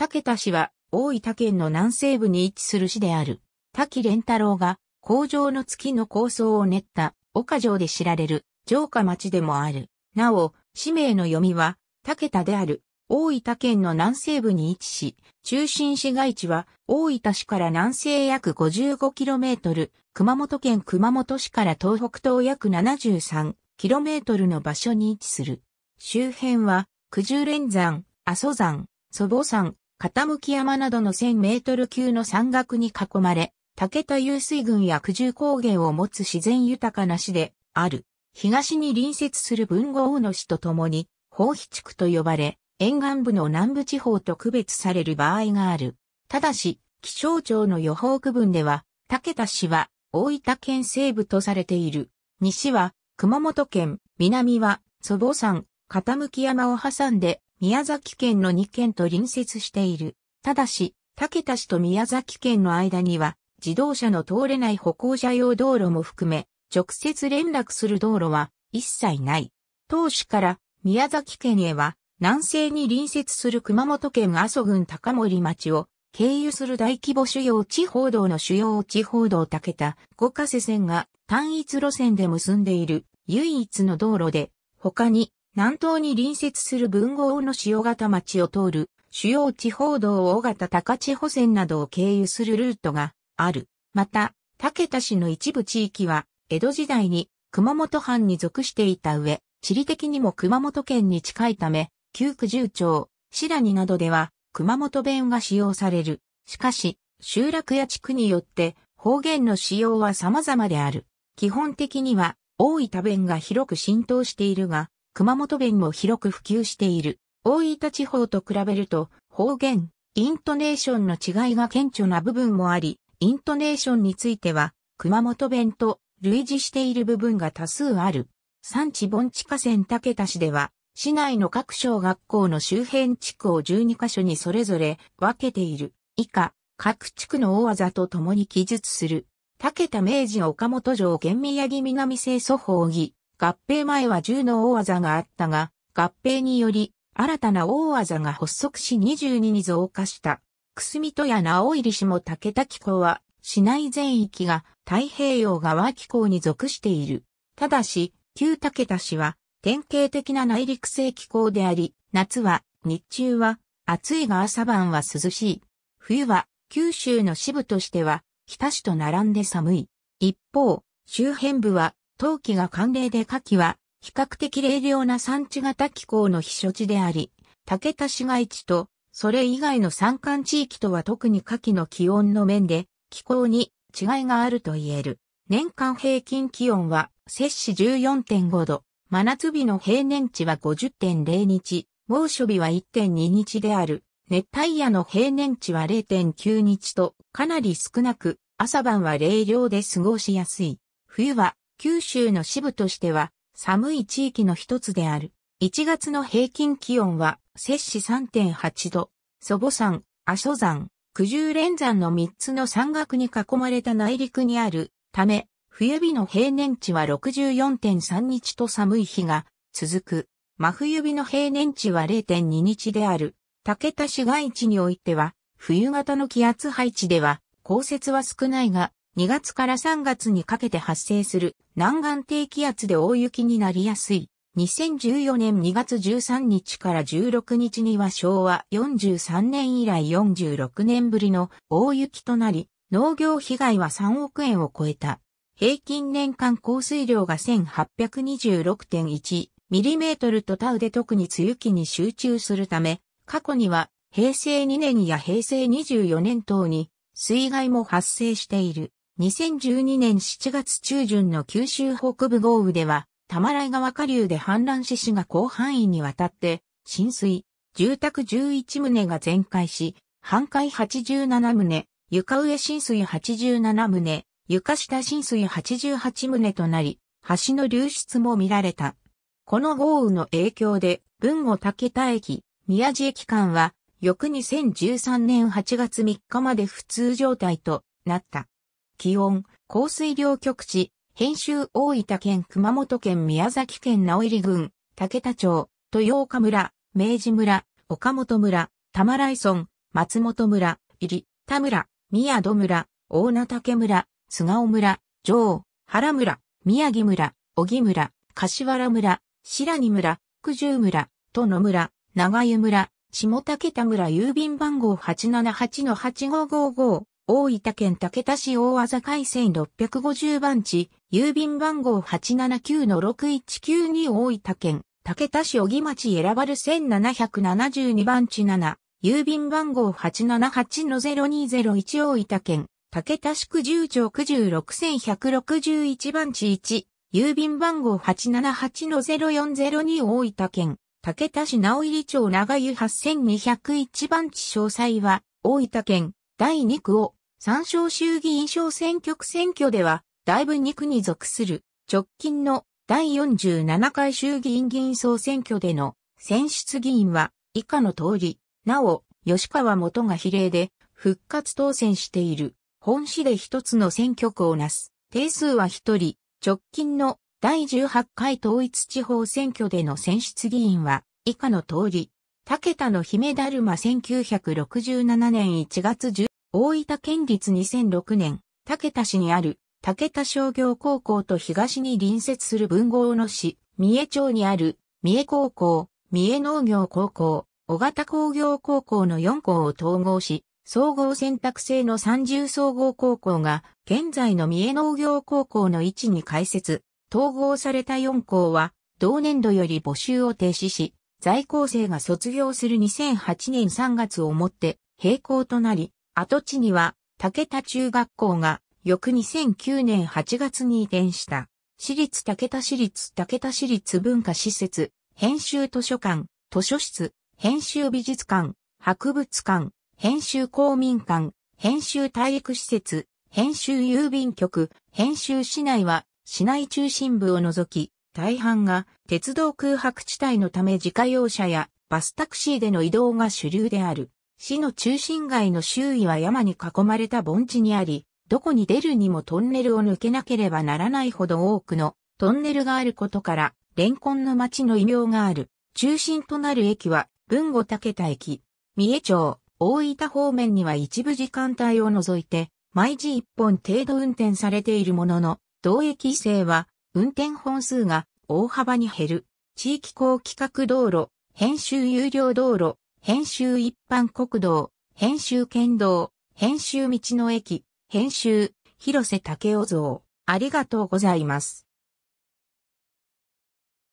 竹田市は大分県の南西部に位置する市である。滝連太郎が工場の月の構想を練った岡城で知られる城下町でもある。なお、市名の読みは竹田である。大分県の南西部に位置し、中心市街地は大分市から南西約 55km、熊本県熊本市から東北東約 73km の場所に位置する。周辺は九十連山、阿蘇山、祖母山、傾山などの1000メートル級の山岳に囲まれ、竹田湧水群や九十高原を持つ自然豊かな市である。東に隣接する文豪の市とともに、宝碑地区と呼ばれ、沿岸部の南部地方と区別される場合がある。ただし、気象庁の予報区分では、竹田市は大分県西部とされている。西は熊本県、南は祖母山、傾山を挟んで宮崎県の2県と隣接している。ただし、竹田市と宮崎県の間には、自動車の通れない歩行者用道路も含め、直接連絡する道路は一切ない。当市から宮崎県へは、南西に隣接する熊本県阿蘇郡高森町を経由する大規模主要地方道の主要地方道竹田五ヶ瀬線が単一路線で結んでいる唯一の道路で、他に南東に隣接する文豪の塩型町を通る主要地方道大型高千穂線などを経由するルートがある。また、竹田市の一部地域は、江戸時代に熊本藩に属していた上、地理的にも熊本県に近いため、旧九十町、白木などでは、熊本弁が使用される。しかし、集落や地区によって方言の使用は様々である。基本的には、大分弁が広く浸透しているが、熊本弁も広く普及している。大分地方と比べると、方言、イントネーションの違いが顕著な部分もあり、イントネーションについては、熊本弁と類似している部分が多数ある。産地盆地河川竹田市では、市内の各小学校の周辺地区を12カ所にそれぞれ分けている。以下、各地区の大技と共に記述する。竹田明治岡本城県宮城南清祖法義、合併前は10の大技があったが、合併により、新たな大技が発足し22に増加した。くすみとや直入氏も武田紀行は、市内全域が太平洋側紀行に属している。ただし、旧武田市は、典型的な内陸性気候であり、夏は、日中は、暑いが朝晩は涼しい。冬は、九州の支部としては、北市と並んで寒い。一方、周辺部は、冬季が寒冷で夏季は比較的冷涼な産地型気候の避暑地であり、竹田市街地とそれ以外の山間地域とは特に夏季の気温の面で気候に違いがあると言える。年間平均気温は摂氏14.5度、真夏日の平年値は50.0日、猛暑日は1.2日である。熱帯夜の平年値は0.9日とかなり少なく、朝晩は冷涼で過ごしやすい。冬は九州の支部としては寒い地域の一つである。1月の平均気温は摂氏3.8度、祖母山、阿蘇山、九十連山の3つの山岳に囲まれた内陸にあるため、冬日の平年値は64.3日と寒い日が続く。真冬日の平年値は0.2日である。竹田市街地においては、冬型の気圧配置では、降雪は少ないが、2月から3月にかけて発生する南岸低気圧で大雪になりやすい。2014年2月13日から16日には昭和43年以来46年ぶりの大雪となり、農業被害は3億円を超えた。平均年間降水量が 1826.1mm とタウで特に梅雨期に集中するため、過去には平成2年や平成24年等に水害も発生している。2012年7月中旬の九州北部豪雨では、玉来川下流で氾濫し市が広範囲にわたって、浸水、住宅11棟が全壊し、半壊87棟、床上浸水87棟、床下浸水88棟となり、橋の流出も見られた。この豪雨の影響で、文後竹田駅、宮地駅間は、翌2013年8月3日まで普通状態となった。気温、降水量局地、編集大分県熊本県宮崎県直入郡、竹田町、豊岡村、明治村、岡本村、玉来村、松本村、入田村、宮戸村、大名竹村、菅尾村、城、原村、宮城村、小木村、柏原村、白木村、九十村、殿村、長湯村、下竹田村郵便番号878-8555、大分県竹田市大技海線650番地、郵便番号879-6192大分県竹田市小木町選ばる1772番地7、郵便番号878-0201大分県竹田市区1九町六千6 1 6 1番地1、郵便番号878-0402大分県、竹田市直入町長湯8201番地詳細は、大分県、第2区を、参照衆議院小選挙区選挙では、大分2区に属する直近の第47回衆議院議員総選挙での選出議員は以下の通り、なお、吉川元が比例で復活当選している本市で一つの選挙区をなす。定数は一人、直近の第18回統一地方選挙での選出議員は以下の通り、武田の姫だるま1967年1月10大分県立2006年、竹田市にある竹田商業高校と東に隣接する文豪の市、三重町にある三重高校、三重農業高校、小型工業高校の4校を統合し、総合選択制の30総合高校が現在の三重農業高校の位置に開設、統合された4校は同年度より募集を停止し、在校生が卒業する2008年3月をもって閉校となり、跡地には竹田中学校が翌2009年8月に移転した、私立竹田市立竹田市立文化施設、編集図書館、図書室、編集美術館、博物館、編集公民館、編集体育施設、編集郵便局、編集市内は市内中心部を除き、大半が鉄道空白地帯のため自家用車やバスタクシーでの移動が主流である。市の中心街の周囲は山に囲まれた盆地にあり、どこに出るにもトンネルを抜けなければならないほど多くのトンネルがあることから、レンコンの町の異名がある。中心となる駅は、文後武田駅、三重町、大分方面には一部時間帯を除いて、毎時一本程度運転されているものの、同駅制は、運転本数が大幅に減る。地域高規格道路、編集有料道路、編集一般国道、編集県道、編集道の駅、編集、広瀬武雄像。ありがとうございます。